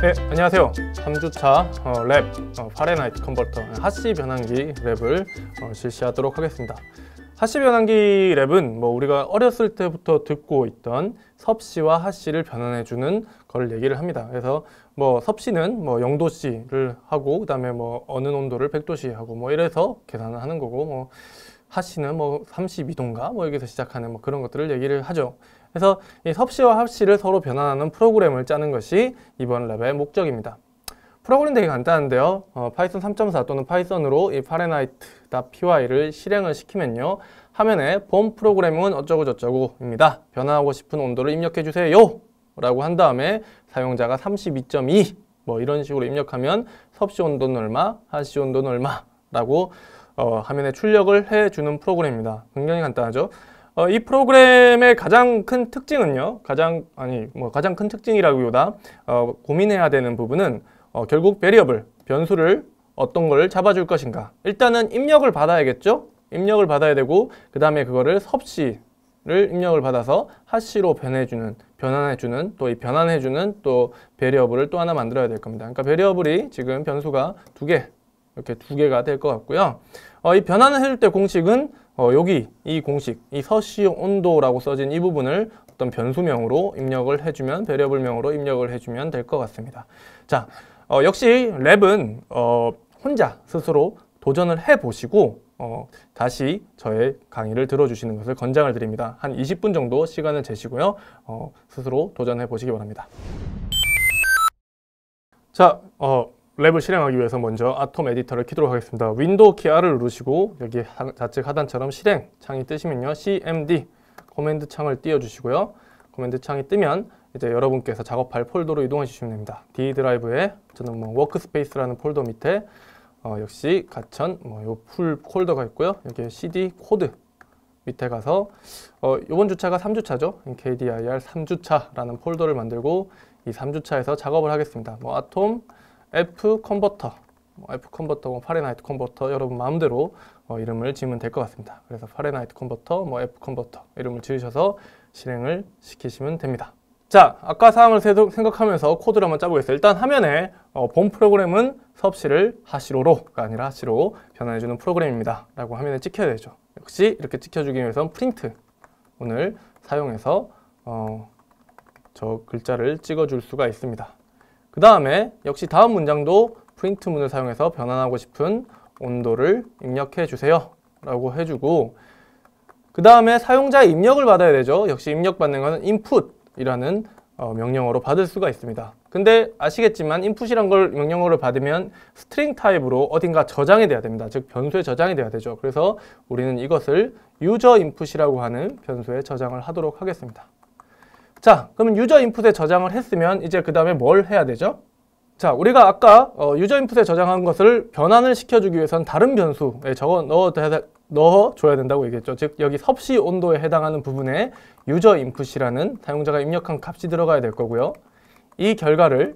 네, 안녕하세요. 3주차 어, 랩 어, 파레나이트 컨버터 네, 하시 변환기 랩을 어, 실시하도록 하겠습니다. 하시 변환기 랩은 뭐 우리가 어렸을 때부터 듣고 있던 섭씨와 하씨를 변환해주는 걸 얘기를 합니다. 그래서 뭐 섭씨는 뭐 0도씨를 하고 그다음에 뭐 어느 온도를 100도씨 하고 뭐 이래서 계산을 하는 거고 뭐 하씨는 뭐 32도인가 뭐 여기서 시작하는 뭐 그런 것들을 얘기를 하죠. 그래서 이 섭씨와 합씨를 서로 변환하는 프로그램을 짜는 것이 이번 랩의 목적입니다. 프로그램 되게 간단한데요. 어, 파이썬 3.4 또는 파이썬으로 이 f a h r e p y 를 실행을 시키면요. 화면에 본 프로그램은 어쩌고저쩌고입니다. 변화하고 싶은 온도를 입력해주세요. 라고 한 다음에 사용자가 32.2 뭐 이런 식으로 입력하면 섭씨 온도는 얼마, 하씨 온도는 얼마 라고 어, 화면에 출력을 해주는 프로그램입니다. 굉장히 간단하죠. 어, 이 프로그램의 가장 큰 특징은요. 가장 아니 뭐 가장 큰특징이라고보다 어, 고민해야 되는 부분은 어, 결국 배리어블 변수를 어떤 걸 잡아줄 것인가. 일단은 입력을 받아야겠죠. 입력을 받아야 되고 그 다음에 그거를 섭씨 를 입력을 받아서 하시로 변해주는 변환해주는 또 이 변환해주는 또배리어블을또 하나 만들어야 될 겁니다. 그러니까 배리어블이 지금 변수가 두 개 이렇게 두 개가 될 것 같고요. 어, 이 변환을 해줄 때 공식은 어, 여기 이 공식, 이서시 온도라고 써진 이 부분을 어떤 변수명으로 입력을 해주면, 배려어블명으로 입력을 해주면 될 것 같습니다. 자, 어, 역시 랩은 어, 혼자 스스로 도전을 해보시고 어, 다시 저의 강의를 들어주시는 것을 권장을 드립니다. 한 20분 정도 시간을 재시고요. 어, 스스로 도전해 보시기 바랍니다. 자, 어, 랩을 실행하기 위해서 먼저 아톰 에디터를 키도록 하겠습니다. 윈도우 키 R을 누르시고 여기 하, 좌측 하단처럼 실행 창이 뜨시면요. CMD 커맨드 창을 띄워주시고요. 커맨드 창이 뜨면 이제 여러분께서 작업할 폴더로 이동해 주시면 됩니다. D 드라이브에 저는 뭐 워크스페이스라는 폴더 밑에 어, 역시 가천 뭐 요 풀 폴더가 있고요. 여기에 CD 코드 밑에 가서 어, 이번 주차가 3주차죠. KDIR 3주차라는 폴더를 만들고 이 3주차에서 작업을 하겠습니다. 뭐 아톰 F 컨버터, 뭐 F 컨버터, 뭐 파레나이트 컨버터 여러분 마음대로 어, 이름을 지으면 될 것 같습니다. 그래서 파레나이트 컨버터, 뭐 F 컨버터 이름을 지으셔서 실행을 시키시면 됩니다. 자, 아까 사항을 생각하면서 코드를 한번 짜보겠습니다. 일단 화면에 어, 본 프로그램은 섭씨를 하시로로가 아니라 하시로 변환해주는 프로그램입니다. 라고 화면에 찍혀야 되죠. 역시 이렇게 찍혀주기 위해선 프린트 오늘 사용해서 어, 저 글자를 찍어줄 수가 있습니다. 그 다음에 역시 다음 문장도 프린트문을 사용해서 변환하고 싶은 온도를 입력해 주세요 라고 해주고 그 다음에 사용자의 입력을 받아야 되죠 역시 입력받는 것은 input이라는 어, 명령어로 받을 수가 있습니다 근데 아시겠지만 input이란 걸명령어로 받으면 string 타입으로 어딘가 저장이 돼야 됩니다 즉 변수에 저장이 돼야 되죠 그래서 우리는 이것을 user input이라고 하는 변수에 저장을 하도록 하겠습니다 자, 그러면 유저 인풋에 저장을 했으면 이제 그 다음에 뭘 해야 되죠? 자, 우리가 아까 어, 유저 인풋에 저장한 것을 변환을 시켜주기 위해선 다른 변수에 적어 넣어야, 넣어줘야 된다고 얘기했죠. 즉, 여기 섭씨 온도에 해당하는 부분에 유저 인풋이라는 사용자가 입력한 값이 들어가야 될 거고요. 이 결과를,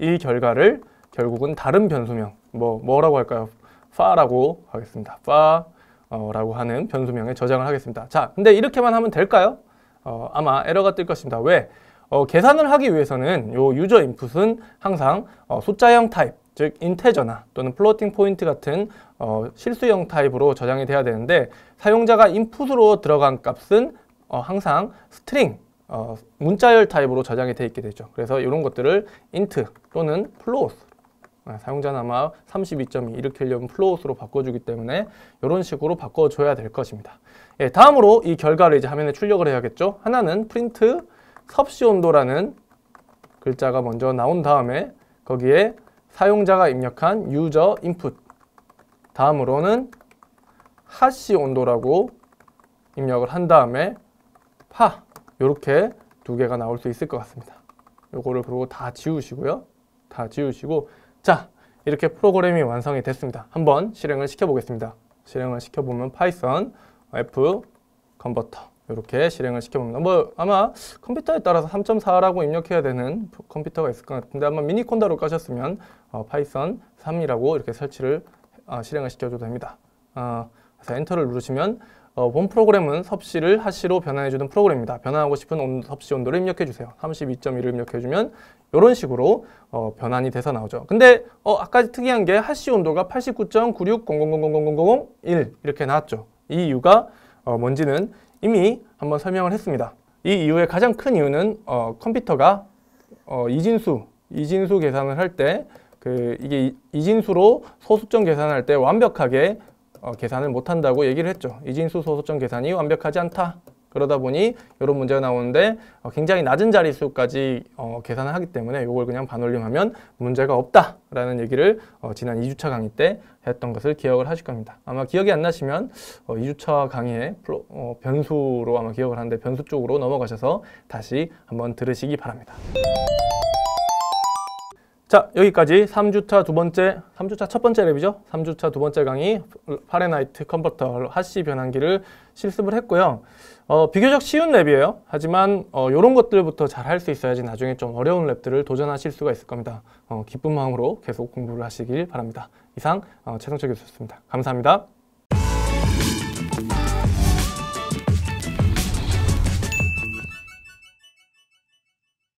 이 결과를 결국은 다른 변수명, 뭐, 뭐라고 할까요? 파라고 하겠습니다. 파라고 하는 변수명에 저장을 하겠습니다. 자, 근데 이렇게만 하면 될까요? 어, 아마 에러가 뜰 것입니다. 왜? 어, 계산을 하기 위해서는 요 유저 인풋은 항상 어, 숫자형 타입, 즉 인테저나 또는 플로팅 포인트 같은 어, 실수형 타입으로 저장이 돼야 되는데 사용자가 인풋으로 들어간 값은 어, 항상 스트링, 어, 문자열 타입으로 저장이 돼 있게 되죠. 그래서 이런 것들을 인트 또는 플로스 아, 사용자는 아마 32.2 이렇게 하려면 플로우스로 바꿔주기 때문에 이런 식으로 바꿔줘야 될 것입니다. 예, 다음으로 이 결과를 이제 화면에 출력을 해야겠죠. 하나는 프린트 섭씨 온도라는 글자가 먼저 나온 다음에 거기에 사용자가 입력한 유저 인풋 다음으로는 하씨 온도라고 입력을 한 다음에 파 이렇게 두 개가 나올 수 있을 것 같습니다. 요거를 그리고 다 지우시고요. 다 지우시고 자, 이렇게 프로그램이 완성이 됐습니다. 한번 실행을 시켜보겠습니다. 실행을 시켜보면 파이썬 f 컨버터 이렇게 실행을 시켜봅니다. 뭐 아마 컴퓨터에 따라서 3.4라고 입력해야 되는 컴퓨터가 있을 것 같은데 아마 미니콘다로 까셨으면 어, 파이썬 3이라고 이렇게 설치를 어, 실행을 시켜줘도 됩니다. 어, 그래서 엔터를 누르시면 어, 본 프로그램은 섭씨를 하씨로 변환해주는 프로그램입니다. 변환하고 싶은 온, 섭씨 온도를 입력해주세요. 32.1을 입력해주면 이런 식으로 어, 변환이 돼서 나오죠. 근데 어, 아까 특이한 게 하씨 온도가 89.9600000001 0 이렇게 나왔죠. 이 이유가 어, 뭔지는 이미 한번 설명을 했습니다. 이 이유의 가장 큰 이유는 어, 컴퓨터가 어, 이진수, 이진수 계산을 할때그 이게 이, 이진수로 소수점 계산할 때 완벽하게 어, 계산을 못한다고 얘기를 했죠. 이진수 소수점 계산이 완벽하지 않다. 그러다 보니 이런 문제가 나오는데 어, 굉장히 낮은 자릿수까지 어, 계산을 하기 때문에 이걸 그냥 반올림하면 문제가 없다라는 얘기를 어, 지난 2주차 강의 때 했던 것을 기억을 하실 겁니다. 아마 기억이 안 나시면 어, 2주차 강의에 플로, 어, 변수로 아마 기억을 하는데 변수 쪽으로 넘어가셔서 다시 한번 들으시기 바랍니다. 자, 여기까지 3주차 두 번째, 3주차 첫 번째 랩이죠. 3주차 두 번째 강의 파레나이트 컨버터 하시 변환기를 실습을 했고요. 어, 비교적 쉬운 랩이에요. 하지만 이런 어, 것들부터 잘 할 수 있어야지 나중에 좀 어려운 랩들을 도전하실 수가 있을 겁니다. 어, 기쁜 마음으로 계속 공부를 하시길 바랍니다. 이상 어, 최성철 교수였습니다. 감사합니다.